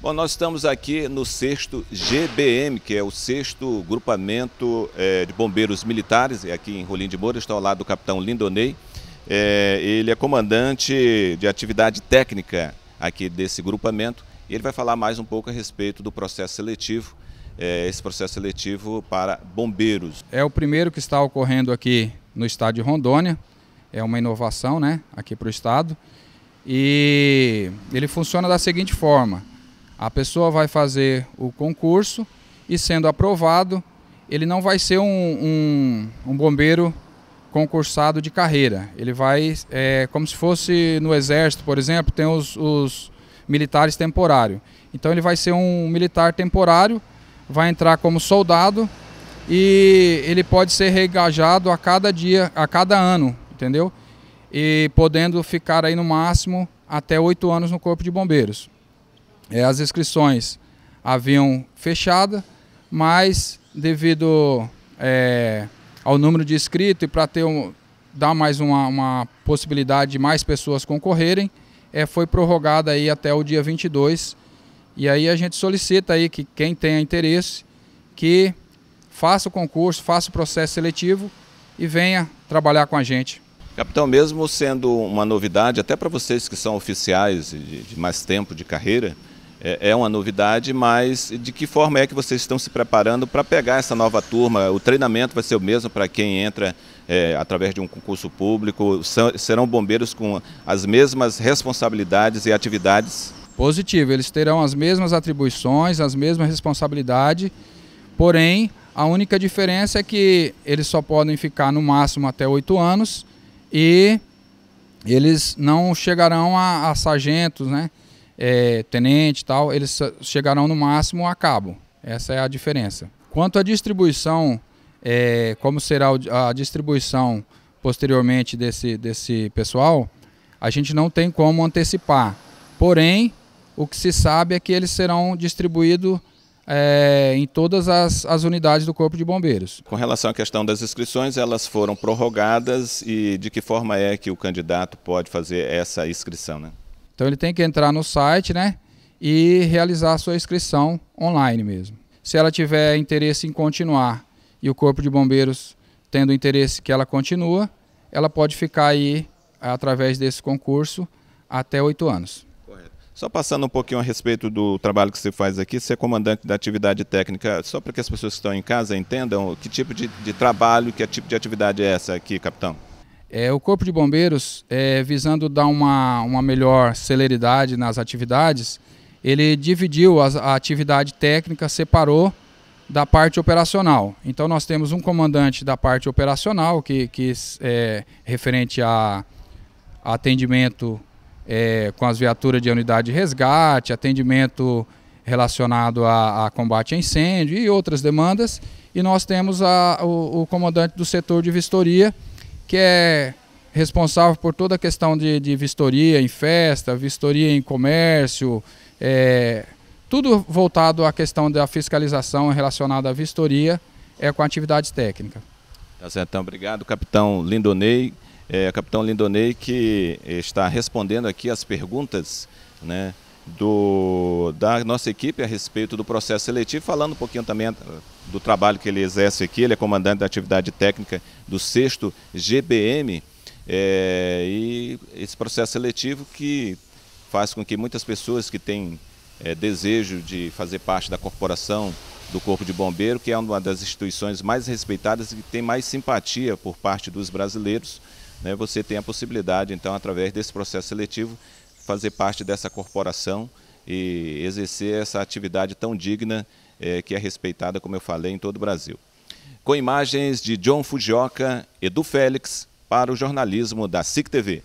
Bom, nós estamos aqui no sexto GBM, que é o sexto grupamento é, de bombeiros militares, é aqui em Rolim de Moura, estou ao lado do capitão Lindonei. É, ele é comandante de atividade técnica aqui desse grupamento e ele vai falar mais um pouco a respeito do processo seletivo, é, esse processo seletivo para bombeiros. É o primeiro que está ocorrendo aqui no estado de Rondônia, é uma inovação né, aqui para o estado e ele funciona da seguinte forma a pessoa vai fazer o concurso e, sendo aprovado, ele não vai ser um, um, um bombeiro concursado de carreira. Ele vai, é, como se fosse no Exército, por exemplo, tem os, os militares temporários. Então ele vai ser um militar temporário, vai entrar como soldado e ele pode ser reengajado a cada dia, a cada ano, entendeu? E podendo ficar aí no máximo até oito anos no Corpo de Bombeiros. É, as inscrições haviam fechado, mas devido é, ao número de inscritos e para ter um, dar mais uma, uma, possibilidade de mais pessoas concorrerem, é, foi prorrogada aí até o dia 22. E aí a gente solicita aí que quem tenha interesse que faça o concurso, faça o processo seletivo e venha trabalhar com a gente. Capitão, mesmo sendo uma novidade, até para vocês que são oficiais de, de mais tempo de carreira, é, é, uma novidade, mas de que forma é que vocês estão se preparando para pegar essa nova turma? O treinamento vai ser o mesmo para quem entra é, através de um concurso público? São, serão bombeiros com as mesmas responsabilidades e atividades? Positivo, eles terão as mesmas atribuições, as mesmas responsabilidades, porém a única diferença é que eles só podem ficar no máximo até oito anos e eles não chegarão a, a sargentos, né? é, tenente e tal, eles chegarão no máximo a cabo. Essa é a diferença. Quanto à distribuição, é, como será a distribuição posteriormente desse, desse pessoal, a gente não tem como antecipar. Porém, o que se sabe é que eles serão distribuídos é, em todas as, as, unidades do Corpo de Bombeiros. Com relação à questão das inscrições, elas foram prorrogadas e de que forma é que o candidato pode fazer essa inscrição? Né? Então ele tem que entrar no site, né? E realizar a sua inscrição online mesmo. Se ela tiver interesse em continuar e o Corpo de Bombeiros tendo interesse que ela continua, ela pode ficar aí através desse concurso até oito anos. Correto. Só passando um pouquinho a respeito do trabalho que você faz aqui, você é comandante da atividade técnica, só para que as pessoas que estão em casa entendam que tipo de, de trabalho, que tipo de atividade é essa aqui, capitão? É, o Corpo de Bombeiros, é, visando dar uma, uma melhor celeridade nas atividades, ele dividiu a, a atividade técnica, separou da parte operacional. Então nós temos um comandante da parte operacional, que, que é referente a atendimento é, com as viaturas de unidade de resgate, atendimento relacionado a, a combate a incêndio e outras demandas. E nós temos a, o, o comandante do setor de vistoria, que é responsável por toda a questão de, de vistoria em festa, vistoria em comércio, é, tudo voltado à questão da fiscalização relacionada à vistoria é com atividade técnica. Tá certo, então, obrigado, capitão Lindonei. É, capitão Lindonei que está respondendo aqui as perguntas, né? do, da nossa equipe a respeito do processo seletivo, falando um pouquinho também ah, do trabalho que ele exerce aqui. Ele é comandante da atividade técnica do 6 GBM é, e esse processo seletivo que faz com que muitas pessoas que têm é, desejo de fazer parte da corporação do Corpo de Bombeiro, que é uma das instituições mais respeitadas e que tem mais simpatia por parte dos brasileiros, né, você tem a possibilidade, então, através desse processo seletivo, fazer parte dessa corporação e exercer essa atividade tão digna é, que é respeitada, como eu falei, em todo o Brasil. Com imagens de John Fujioka, do Félix, para o jornalismo da SIC TV.